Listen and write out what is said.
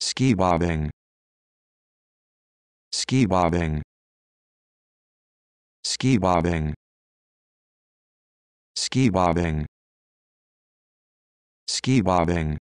ski bobbing ski bobbing ski bobbing ski bobbing ski bobbing